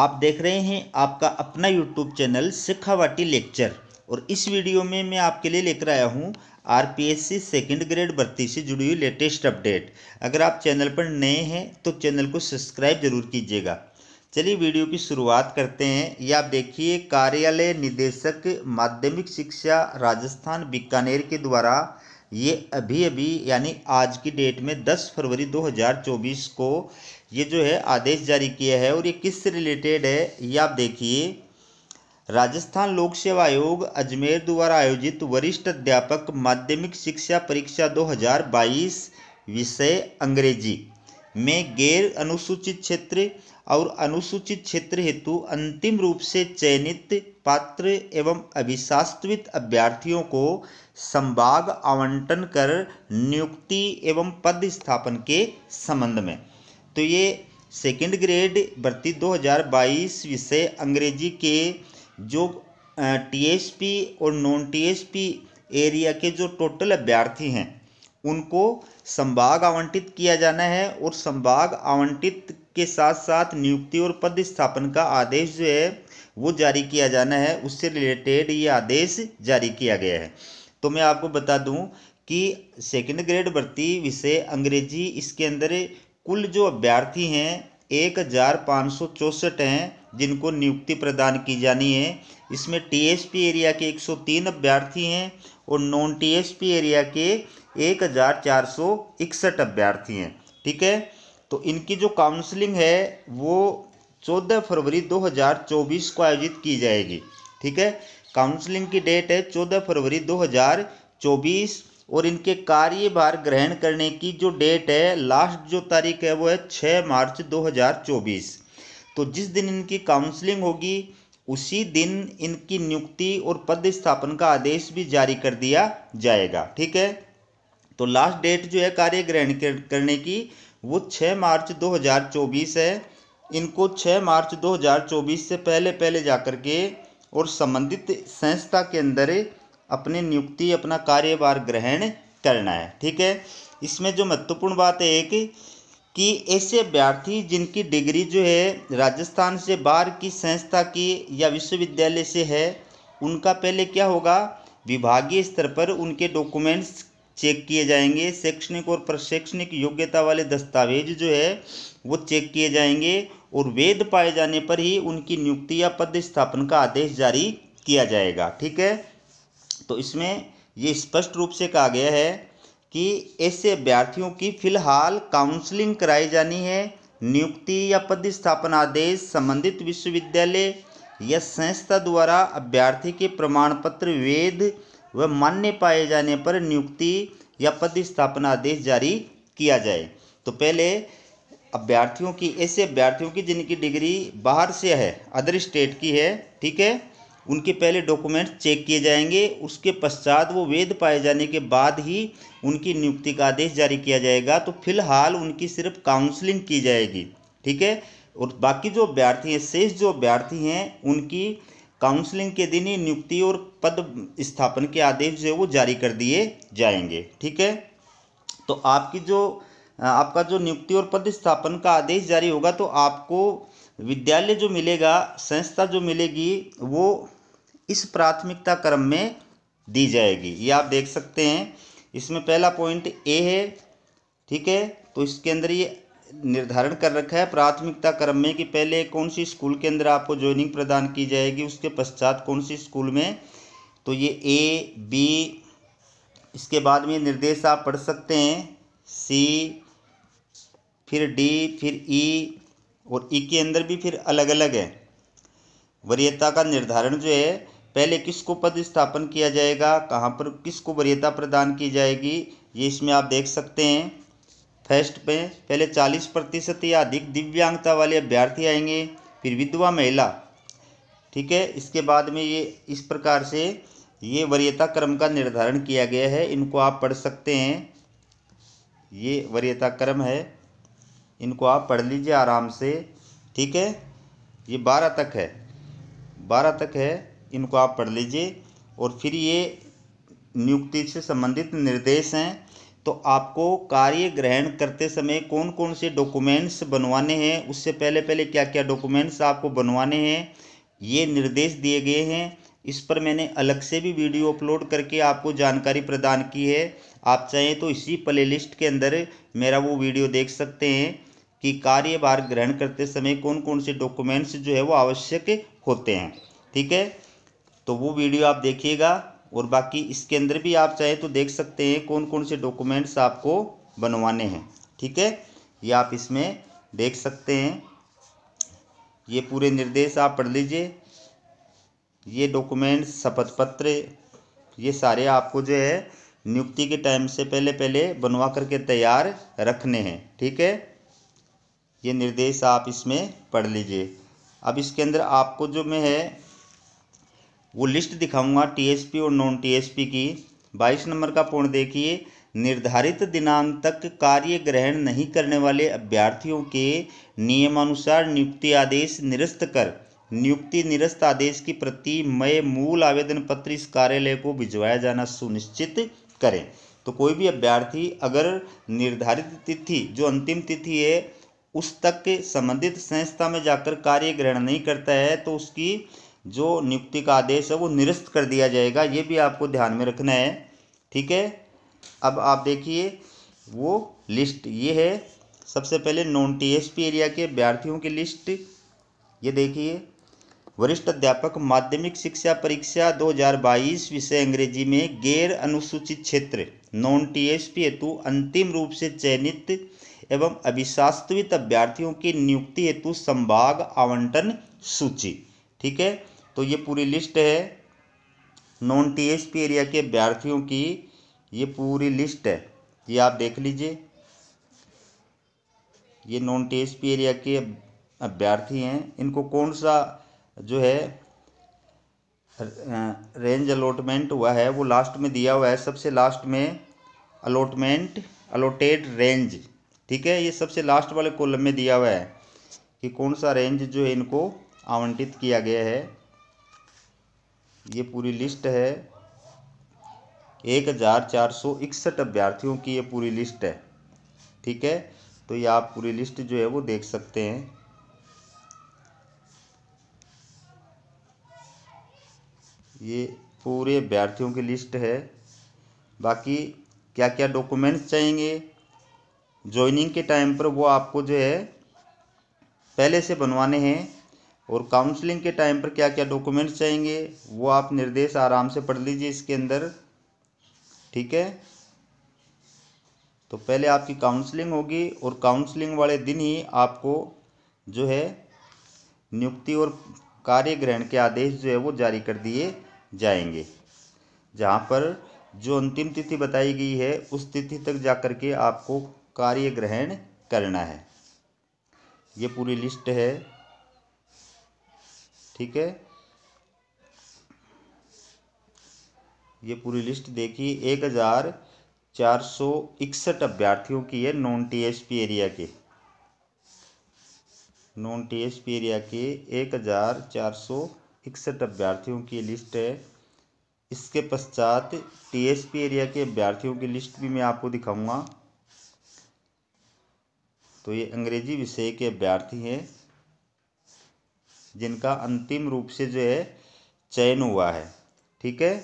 आप देख रहे हैं आपका अपना यूट्यूब चैनल सिखावाटी लेक्चर और इस वीडियो में मैं आपके लिए लेकर आया हूँ R P S C second grade भर्ती से जुड़ी हुई लेटेस्ट अपडेट अगर आप चैनल पर नए हैं तो चैनल को सब्सक्राइब जरूर कीजिएगा चलिए वीडियो की शुरुआत करते हैं ये आप देखिए कार्यालय निदेशक माध्यमिक शिक्षा राजस्थान बीकानेर के द्वारा ये अभी अभी यानी आज की डेट में 10 फरवरी 2024 को ये जो है आदेश जारी किया है और ये किस से रिलेटेड है ये आप देखिए राजस्थान लोक सेवा आयोग अजमेर द्वारा आयोजित वरिष्ठ अध्यापक माध्यमिक शिक्षा परीक्षा 2022 विषय अंग्रेजी में गैर अनुसूचित क्षेत्र और अनुसूचित क्षेत्र हेतु अंतिम रूप से चयनित पात्र एवं अभिशास्त्रित अभ्यर्थियों को संभाग आवंटन कर नियुक्ति एवं पद स्थापन के संबंध में तो ये सेकंड ग्रेड भर्ती 2022 विषय अंग्रेजी के जो टीएसपी और नॉन टीएसपी एरिया के जो टोटल अभ्यर्थी हैं उनको संभाग आवंटित किया जाना है और संभाग आवंटित के साथ साथ नियुक्ति और पद स्थापन का आदेश जो है वो जारी किया जाना है उससे रिलेटेड ये आदेश जारी किया गया है तो मैं आपको बता दूं कि सेकंड ग्रेड भर्ती विषय अंग्रेजी इसके अंदर कुल जो अभ्यर्थी हैं एक हज़ार पाँच सौ चौंसठ हैं जिनको नियुक्ति प्रदान की जानी है इसमें टीएसपी एरिया के एक सौ तीन अभ्यर्थी हैं और नॉन टीएसपी एरिया के एक हज़ार चार सौ इकसठ अभ्यर्थी हैं ठीक है तो इनकी जो काउंसलिंग है वो 14 फरवरी 2024 को आयोजित की जाएगी ठीक है काउंसलिंग की डेट है 14 फरवरी 2024 और इनके कार्यभार ग्रहण करने की जो डेट है लास्ट जो तारीख है वो है 6 मार्च 2024 तो जिस दिन इनकी काउंसलिंग होगी उसी दिन इनकी नियुक्ति और पद स्थापन का आदेश भी जारी कर दिया जाएगा ठीक है तो लास्ट डेट जो है कार्य ग्रहण करने की वो छः मार्च 2024 है इनको 6 मार्च 2024 से पहले पहले जाकर के और संबंधित संस्था के अंदर अपने नियुक्ति अपना कार्यभार ग्रहण करना है ठीक है इसमें जो महत्वपूर्ण बात है एक कि ऐसे अभ्यर्थी जिनकी डिग्री जो है राजस्थान से बाहर की संस्था की या विश्वविद्यालय से है उनका पहले क्या होगा विभागीय स्तर पर उनके डॉक्यूमेंट्स चेक किए जाएंगे शैक्षणिक और प्रशैक्षणिक योग्यता वाले दस्तावेज जो है वो चेक किए जाएंगे और वेद पाए जाने पर ही उनकी नियुक्ति या पद स्थापन का आदेश जारी किया जाएगा ठीक है तो इसमें ये स्पष्ट रूप से कहा गया है कि ऐसे अभ्यर्थियों की फिलहाल काउंसलिंग कराई जानी है नियुक्ति या पद स्थापन आदेश संबंधित विश्वविद्यालय या संस्था द्वारा अभ्यर्थी के प्रमाण पत्र वेद वह मान्य पाए जाने पर नियुक्ति या पदस्थापना आदेश जारी किया जाए तो पहले अभ्यर्थियों की ऐसे अभ्यर्थियों की जिनकी डिग्री बाहर से है अदर स्टेट की है ठीक है उनके पहले डॉक्यूमेंट चेक किए जाएंगे उसके पश्चात वो वेद पाए जाने के बाद ही उनकी नियुक्ति का आदेश जारी किया जाएगा तो फिलहाल उनकी सिर्फ काउंसलिंग की जाएगी ठीक है और बाकी जो अभ्यर्थी हैं शेष जो अभ्यर्थी हैं उनकी काउंसलिंग के दिन ही नियुक्ति और पद स्थापन के आदेश जो है वो जारी कर दिए जाएंगे ठीक है तो आपकी जो आपका जो नियुक्ति और पद स्थापन का आदेश जारी होगा तो आपको विद्यालय जो मिलेगा संस्था जो मिलेगी वो इस प्राथमिकता क्रम में दी जाएगी ये आप देख सकते हैं इसमें पहला पॉइंट ए है ठीक है तो इसके अंदर ये निर्धारण कर रखा है प्राथमिकता क्रम में कि पहले कौन सी स्कूल के अंदर आपको ज्वाइनिंग प्रदान की जाएगी उसके पश्चात कौन सी स्कूल में तो ये ए बी इसके बाद में निर्देश आप पढ़ सकते हैं सी फिर डी फिर ई e और ई e के अंदर भी फिर अलग अलग है वरीयता का निर्धारण जो है पहले किसको पद स्थापन किया जाएगा कहाँ पर किसको वरीयता प्रदान की जाएगी ये इसमें आप देख सकते हैं फर्स्ट पे पहले 40 प्रतिशत या अधिक दिव्यांगता वाले अभ्यर्थी आएंगे फिर विधवा महिला ठीक है इसके बाद में ये इस प्रकार से ये वरीयता क्रम का निर्धारण किया गया है इनको आप पढ़ सकते हैं ये वरीयता क्रम है इनको आप पढ़ लीजिए आराम से ठीक है ये बारह तक है बारह तक है इनको आप पढ़ लीजिए और फिर ये नियुक्ति से संबंधित निर्देश हैं तो आपको कार्य ग्रहण करते समय कौन कौन से डॉक्यूमेंट्स बनवाने हैं उससे पहले पहले क्या क्या डॉक्यूमेंट्स आपको बनवाने हैं ये निर्देश दिए गए हैं इस पर मैंने अलग से भी वीडियो अपलोड करके आपको जानकारी प्रदान की है आप चाहें तो इसी प्ले लिस्ट के अंदर मेरा वो वीडियो देख सकते हैं कि कार्यभार ग्रहण करते समय कौन कौन से डॉक्यूमेंट्स जो है वो आवश्यक होते हैं ठीक है तो वो वीडियो आप देखिएगा और बाकी इसके अंदर भी आप चाहे तो देख सकते हैं कौन कौन से डॉक्यूमेंट्स आपको बनवाने हैं ठीक है ये आप इसमें देख सकते हैं ये पूरे निर्देश आप पढ़ लीजिए ये डॉक्यूमेंट्स शपथ पत्र ये सारे आपको जो है नियुक्ति के टाइम से पहले पहले बनवा करके तैयार रखने हैं ठीक है ये निर्देश आप इसमें पढ़ लीजिए अब इसके अंदर आपको जो में है वो लिस्ट दिखाऊंगा टीएसपी और नॉन टीएसपी की बाईस नंबर का पूर्ण देखिए निर्धारित दिनांक तक कार्य ग्रहण नहीं करने वाले अभ्यर्थियों के नियमानुसार नियुक्ति आदेश निरस्त कर नियुक्ति निरस्त आदेश की प्रति मय मूल आवेदन पत्र इस कार्यालय को भिजवाया जाना सुनिश्चित करें तो कोई भी अभ्यर्थी अगर निर्धारित तिथि जो अंतिम तिथि है उस तक संबंधित संस्था में जाकर कार्य ग्रहण नहीं करता है तो उसकी जो नियुक्ति का आदेश है वो निरस्त कर दिया जाएगा ये भी आपको ध्यान में रखना है ठीक है अब आप देखिए वो लिस्ट ये है सबसे पहले नॉन पी एरिया के अभ्यर्थियों की लिस्ट ये देखिए वरिष्ठ अध्यापक माध्यमिक शिक्षा परीक्षा 2022 विषय अंग्रेजी में गैर अनुसूचित क्षेत्र नॉन पी हेतु अंतिम रूप से चयनित एवं अभिशास्त्रित अभ्यर्थियों की नियुक्ति हेतु संभाग आवंटन सूची ठीक है तो ये पूरी लिस्ट है नॉन टीएसपी एरिया के अभ्यर्थियों की ये पूरी लिस्ट है ये आप देख लीजिए ये नॉन टीएसपी एरिया के अभ्यर्थी हैं इनको कौन सा जो है रेंज अलॉटमेंट हुआ है वो लास्ट में दिया हुआ है सबसे लास्ट में अलॉटमेंट अलॉटेड रेंज ठीक है ये सबसे लास्ट वाले कॉलम में दिया हुआ है कि कौन सा रेंज जो है इनको आवंटित किया गया है ये पूरी लिस्ट है एक हज़ार चार सौ इकसठ अभ्यर्थियों की ये पूरी लिस्ट है ठीक है तो ये आप पूरी लिस्ट जो है वो देख सकते हैं ये पूरे अभ्यर्थियों की लिस्ट है बाकी क्या क्या डॉक्यूमेंट्स चाहिए जॉइनिंग के टाइम पर वो आपको जो है पहले से बनवाने हैं और काउंसलिंग के टाइम पर क्या क्या डॉक्यूमेंट्स चाहिए वो आप निर्देश आराम से पढ़ लीजिए इसके अंदर ठीक है तो पहले आपकी काउंसलिंग होगी और काउंसलिंग वाले दिन ही आपको जो है नियुक्ति और कार्य ग्रहण के आदेश जो है वो जारी कर दिए जाएंगे जहाँ पर जो अंतिम तिथि बताई गई है उस तिथि तक जाकर के आपको कार्य ग्रहण करना है ये पूरी लिस्ट है ठीक है ये पूरी लिस्ट देखिए एक हज़ार चार सौ इकसठ अभ्यर्थियों की है नॉन टीएसपी एरिया के नॉन टीएसपी एरिया के एक हज़ार चार सौ इकसठ अभ्यर्थियों की लिस्ट है इसके पश्चात टीएसपी एरिया के अभ्यर्थियों की लिस्ट भी मैं आपको दिखाऊंगा तो ये अंग्रेजी विषय के अभ्यर्थी हैं जिनका अंतिम रूप से जो है चयन हुआ है ठीक है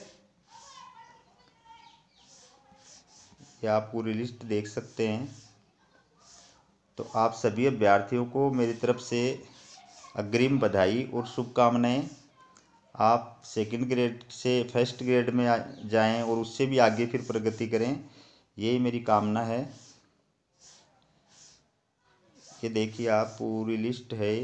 ये आप पूरी लिस्ट देख सकते हैं तो आप सभी अभ्यर्थियों को मेरी तरफ से अग्रिम बधाई और शुभकामनाएं आप सेकंड ग्रेड से फर्स्ट ग्रेड में जाएं और उससे भी आगे फिर प्रगति करें यही मेरी कामना है ये देखिए आप पूरी लिस्ट है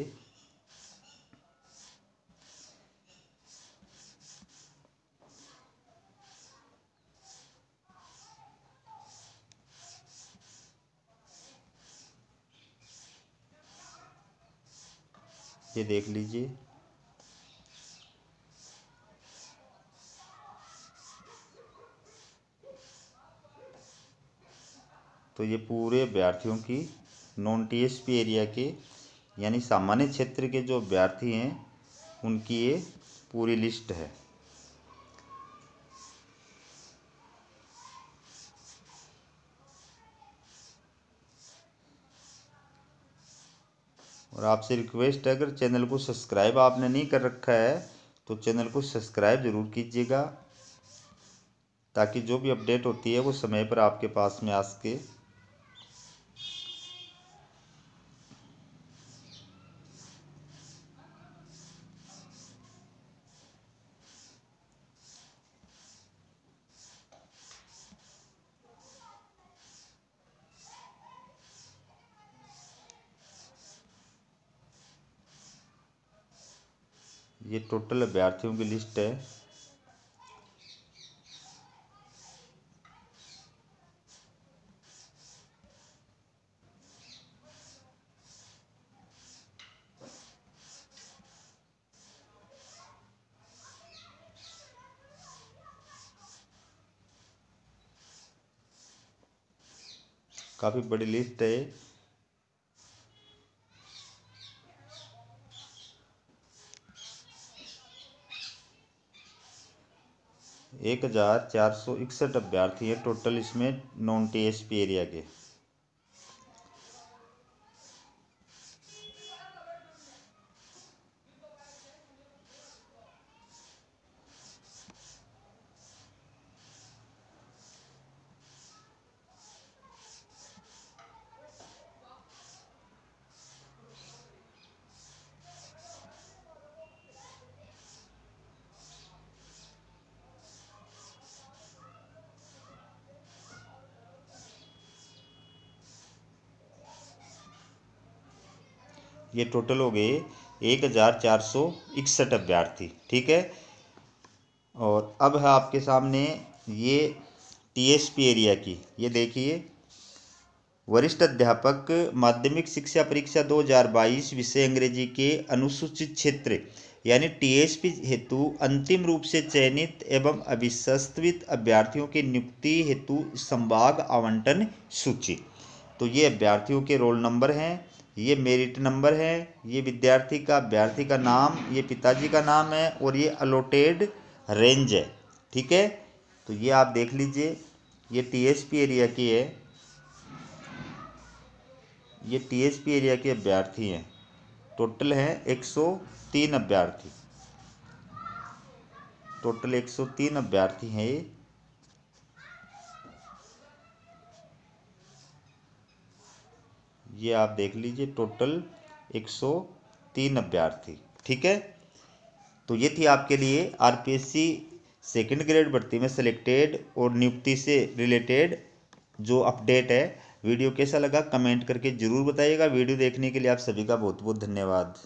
ये देख लीजिए तो ये पूरे अभ्यर्थियों की नॉन टीएसपी एरिया के यानी सामान्य क्षेत्र के जो अभ्यर्थी हैं उनकी ये पूरी लिस्ट है और आपसे रिक्वेस्ट है अगर चैनल को सब्सक्राइब आपने नहीं कर रखा है तो चैनल को सब्सक्राइब ज़रूर कीजिएगा ताकि जो भी अपडेट होती है वो समय पर आपके पास में आ सके ये टोटल अभ्यर्थियों की लिस्ट है काफ़ी बड़ी लिस्ट है एक हज़ार चार सौ इकसठ अभ्यर्थी हैं टोटल इसमें नॉन टी एरिया के ये टोटल हो गए एक हज़ार चार सौ इकसठ अभ्यर्थी ठीक है और अब है आपके सामने ये टीएसपी एरिया की ये देखिए वरिष्ठ अध्यापक माध्यमिक शिक्षा परीक्षा 2022 विषय अंग्रेजी के अनुसूचित क्षेत्र यानी टीएसपी हेतु अंतिम रूप से चयनित एवं अभिशस्त्रित अभ्यर्थियों की नियुक्ति हेतु संभाग आवंटन सूची तो ये अभ्यर्थियों के रोल नंबर हैं ये मेरिट नंबर है ये विद्यार्थी का अभ्यर्थी का नाम ये पिताजी का नाम है और ये अलोटेड रेंज है ठीक है तो ये आप देख लीजिए ये टीएसपी एरिया की है ये टीएसपी एरिया के अभ्यर्थी हैं टोटल हैं 103 अभ्यर्थी टोटल 103 अभ्यर्थी हैं ये ये आप देख लीजिए टोटल 103 अभ्यर्थी ठीक है तो ये थी आपके लिए आरपीएससी सेकंड ग्रेड भर्ती में सिलेक्टेड और नियुक्ति से रिलेटेड जो अपडेट है वीडियो कैसा लगा कमेंट करके ज़रूर बताइएगा वीडियो देखने के लिए आप सभी का बहुत बहुत धन्यवाद